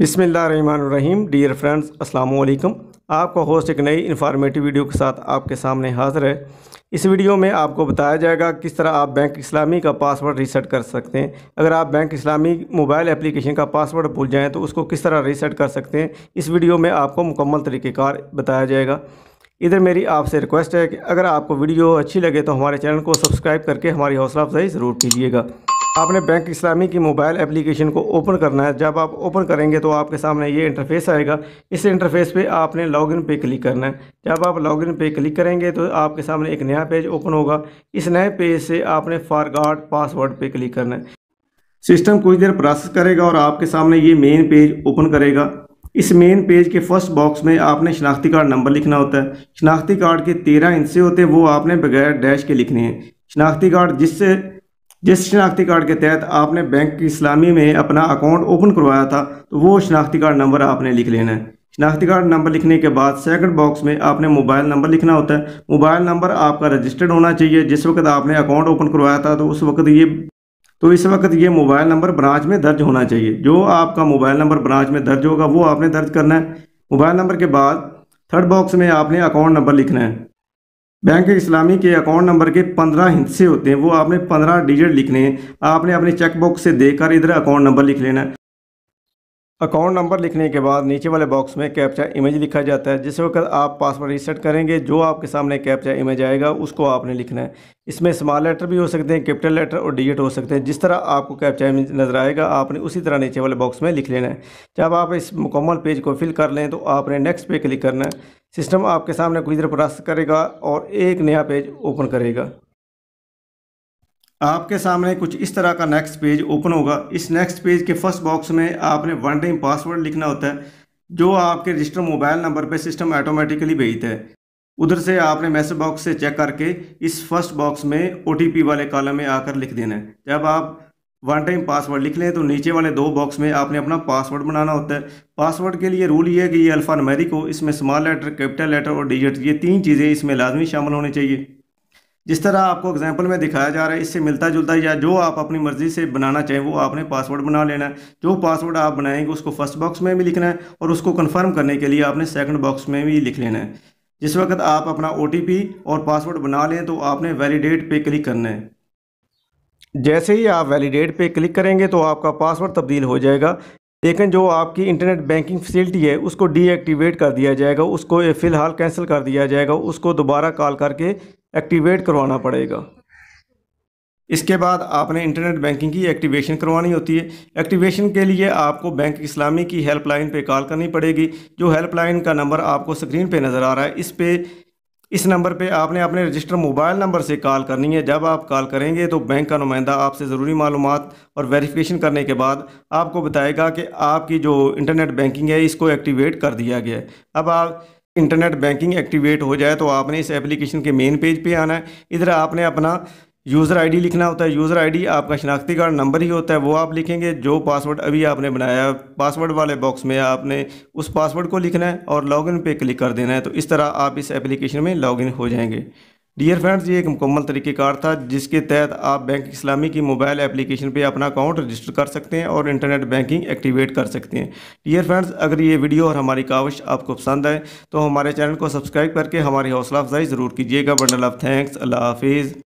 बिसमीम dear friends वालेकुम आपका होस्ट एक नई इन्फॉर्मेटिव वीडियो के साथ आपके सामने हाज़िर है इस वीडियो में आपको बताया जाएगा किस तरह आप बैंक इस्लामी का पासवर्ड रीसेट कर सकते हैं अगर आप बैंक इस्लामी मोबाइल एप्लीकेशन का पासवर्ड भूल जाएँ तो उसको किस तरह रीसेट कर सकते हैं इस वीडियो में आपको मुकम्मल तरीक़ेकार बताया जाएगा इधर मेरी आपसे रिक्वेस्ट है कि अगर आपको वीडियो अच्छी लगे तो हमारे चैनल को सब्सक्राइब करके हमारी हौसला अफजाई ज़रूर कीजिएगा आपने बैंक इस्लामी की मोबाइल एप्लीकेशन को ओपन करना है जब आप ओपन करेंगे तो आपके सामने ये इंटरफेस आएगा इस इंटरफेस पे आपने लॉगिन पे क्लिक करना है जब आप लॉगिन पे क्लिक करेंगे तो आपके सामने एक नया पेज ओपन होगा इस नए पेज से आपने फारगाट पासवर्ड पे क्लिक करना है सिस्टम कुछ देर प्रोसेस करेगा और आपके सामने ये मेन पेज ओपन करेगा इस मेन पेज के फर्स्ट बॉक्स में आपने शनाख्ती कार्ड नंबर लिखना होता है शनाख्ती कार्ड के तेरह हिस्से होते हैं वो आपने बगैर डैश के लिखने हैं शनाख्ती कार्ड जिससे जिस शनाख्ती कार्ड के तहत आपने बैंक इस्लामी में अपना अकाउंट ओपन करवाया था तो वो शनाख्ती कार्ड नंबर आपने लिख लेना है शनाख्ती कार्ड नंबर लिखने के बाद सेकंड बॉक्स में आपने मोबाइल नंबर लिखना होता है मोबाइल नंबर आपका रजिस्टर्ड होना चाहिए जिस वक्त आपने अकाउंट ओपन करवाया था तो उस वक्त ये तो इस वक्त ये मोबाइल नंबर ब्रांच में दर्ज होना चाहिए जो आपका मोबाइल नंबर ब्रांच में दर्ज होगा वो आपने दर्ज करना है मोबाइल नंबर के बाद थर्ड बॉक्स में आपने अकाउंट नंबर लिखना है बैंक इस्लामी के अकाउंट नंबर के पंद्रह हिस्से होते हैं वो आपने पंद्रह डिजिट लिखने हैं आपने अपने चेक बॉक्स से देखकर इधर अकाउंट नंबर लिख लेना है अकाउंट नंबर लिखने के बाद नीचे वाले बॉक्स में कैप्चा इमेज लिखा जाता है जिस वक्त आप पासवर्ड रीसेट करेंगे जो आपके सामने कैप्चा इमेज आएगा उसको आपने लिखना है इसमें स्मॉल लेटर भी हो सकते हैं कैपिटल लेटर और डिजिट हो सकते हैं जिस तरह आपको कैप्चा इमेज नज़र आएगा आपने उसी तरह नीचे वाले बॉक्स में लिख लेना है जब आप इस मुकम्मल पेज को फिल कर लें तो आपने नेक्स्ट पे क्लिक करना है सिस्टम आपके सामने कुछ देर प्रस्त करेगा और एक नया पेज ओपन करेगा आपके सामने कुछ इस तरह का नेक्स्ट पेज ओपन होगा इस नेक्स्ट पेज के फर्स्ट बॉक्स में आपने वन टाइम पासवर्ड लिखना होता है जो आपके रजिस्टर मोबाइल नंबर पर सिस्टम ऑटोमेटिकली भेजता है उधर से आपने मैसेज बॉक्स से चेक करके इस फर्स्ट बॉक्स में ओ वाले कॉलम में आकर लिख देना है जब आप वन टाइम पासवर्ड लिख लें तो नीचे वाले दो बॉक्स में आपने अपना पासवर्ड बनाना होता है पासवर्ड के लिए रूल ये है कि ये अल्फ़ा नमेरिक हो इसमें स्मॉल लेटर कैपिटल लेटर और डिजिट ये तीन चीज़ें इसमें लाजमी शामिल होनी चाहिए जिस तरह आपको एग्जाम्पल में दिखाया जा रहा है इससे मिलता जुलता या जो आप अपनी मर्ज़ी से बनाना चाहें वो आपने पासवर्ड बना लेना है जो पासवर्ड आप बनाएंगे उसको फर्स्ट बॉक्स में भी लिखना है और उसको कन्फर्म करने के लिए आपने सेकेंड बॉक्स में भी लिख लेना है जिस वक्त आप अपना ओ और पासवर्ड बना लें तो आपने वैलिडेट पे क्लिक करना है जैसे ही आप वैलिडेट पे क्लिक करेंगे तो आपका पासवर्ड तब्दील हो जाएगा लेकिन जो आपकी इंटरनेट बैंकिंग फैसिलिटी है उसको डीएक्टिवेट कर दिया जाएगा उसको फ़िलहाल कैंसिल कर दिया जाएगा उसको दोबारा कॉल करके एक्टिवेट करवाना पड़ेगा इसके बाद आपने इंटरनेट बैंकिंग की एक्टिवेशन करवानी होती है एक्टिवेशन के लिए आपको बैंक इस्लामी की हेल्पलाइन पे कॉल करनी पड़ेगी जो हेल्पलाइन का नंबर आपको स्क्रीन पे नज़र आ रहा है इस पर इस नंबर पे आपने अपने रजिस्टर मोबाइल नंबर से कॉल करनी है जब आप कॉल करेंगे तो बैंक का नुमाइंदा आपसे ज़रूरी मालूम और वेरिफिकेशन करने के बाद आपको बताएगा कि आपकी जो इंटरनेट बैंकिंग है इसको एक्टिवेट कर दिया गया है अब आप इंटरनेट बैंकिंग एक्टिवेट हो जाए तो आपने इस एप्लीकेशन के मेन पेज पे आना है इधर आपने अपना यूज़र आईडी लिखना होता है यूज़र आईडी आपका शनाख्ती कार्ड नंबर ही होता है वो आप लिखेंगे जो पासवर्ड अभी आपने बनाया है पासवर्ड वाले बॉक्स में आपने उस पासवर्ड को लिखना है और लॉगिन पे क्लिक कर देना है तो इस तरह आप इस एप्लीकेशन में लॉगिन हो जाएंगे डियर फ्रेंड्स ये एक मुकम्मल तरीक़ेकार था जिसके तहत आप बैंक इस्लामी की मोबाइल एप्लीकेशन पे अपना अकाउंट रजिस्टर कर सकते हैं और इंटरनेट बैंकिंग एक्टिवेट कर सकते हैं डियर फ्रेंड्स अगर ये वीडियो और हमारी कावश आपको पसंद आए तो हमारे चैनल को सब्सक्राइब करके हमारी हौसला अफजाई ज़रूर कीजिएगा बंडल ऑफ थैंक्स अल्लाह हाफिज़